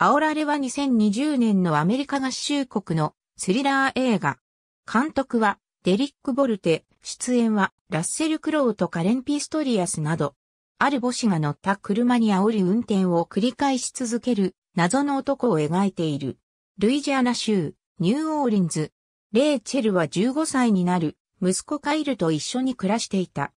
煽られは2020年のアメリカ合衆国のスリラー映画。監督はデリック・ボルテ、出演はラッセル・クロウとカレン・ピストリアスなど、ある母子が乗った車に煽り運転を繰り返し続ける謎の男を描いている。ルイジアナ州、ニューオーリンズ。レイチェルは15歳になる息子カイルと一緒に暮らしていた。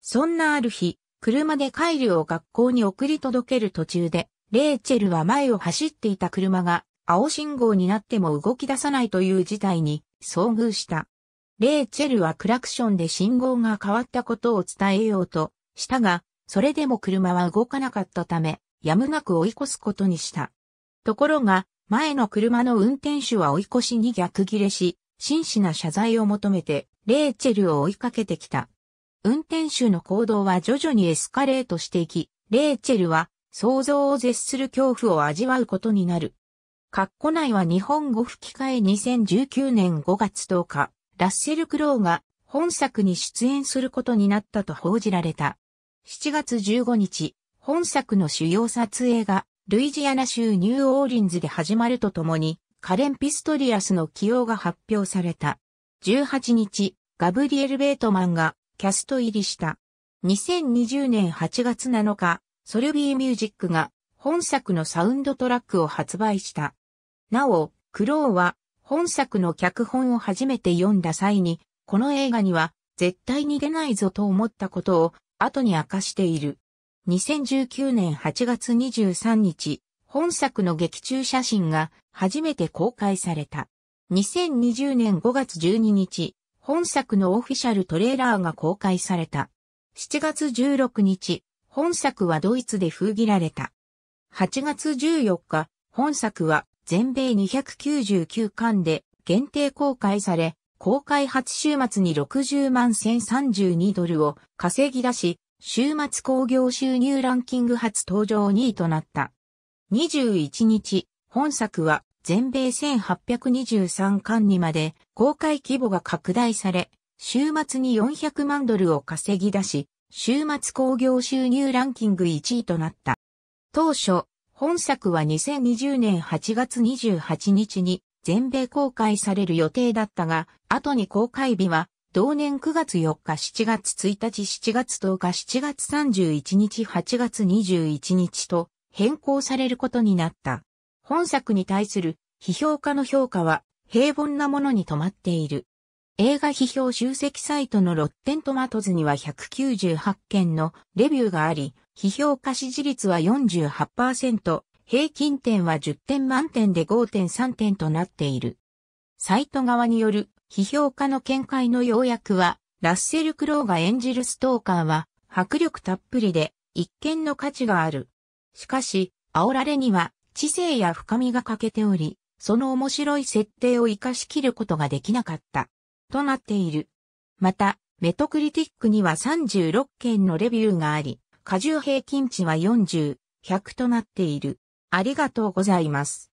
そんなある日、車でカイルを学校に送り届ける途中で、レイチェルは前を走っていた車が青信号になっても動き出さないという事態に遭遇した。レイチェルはクラクションで信号が変わったことを伝えようとしたが、それでも車は動かなかったため、やむなく追い越すことにした。ところが、前の車の運転手は追い越しに逆切れし、真摯な謝罪を求めて、レイチェルを追いかけてきた。運転手の行動は徐々にエスカレートしていき、レイチェルは想像を絶する恐怖を味わうことになる。カッコ内は日本語吹き替え2019年5月10日、ラッセル・クロウが本作に出演することになったと報じられた。7月15日、本作の主要撮影がルイジアナ州ニューオーリンズで始まるとともに、カレン・ピストリアスの起用が発表された。18日、ガブリエル・ベートマンがキャスト入りした。2020年8月7日、ソルビーミュージックが本作のサウンドトラックを発売した。なお、クローは本作の脚本を初めて読んだ際に、この映画には絶対に出ないぞと思ったことを後に明かしている。2019年8月23日、本作の劇中写真が初めて公開された。2020年5月12日、本作のオフィシャルトレーラーが公開された。7月16日、本作はドイツで封切られた。8月14日、本作は全米299巻で限定公開され、公開初週末に60万1032ドルを稼ぎ出し、週末興行収入ランキング初登場2位となった。21日、本作は全米1823巻にまで公開規模が拡大され、週末に400万ドルを稼ぎ出し、週末興行収入ランキング1位となった。当初、本作は2020年8月28日に全米公開される予定だったが、後に公開日は同年9月4日7月1日7月10日7月31日8月21日と変更されることになった。本作に対する批評家の評価は平凡なものに止まっている。映画批評集積サイトのロッテントマトズには198件のレビューがあり、批評家支持率は48%、平均点は10点満点で5.3点となっている。サイト側による批評家の見解の要約は、ラッセル・クロウが演じるストーカーは迫力たっぷりで一見の価値がある。しかし、煽られには知性や深みが欠けており、その面白い設定を活かしきることができなかった。となっている。また、メトクリティックには36件のレビューがあり、荷重平均値は40、100となっている。ありがとうございます。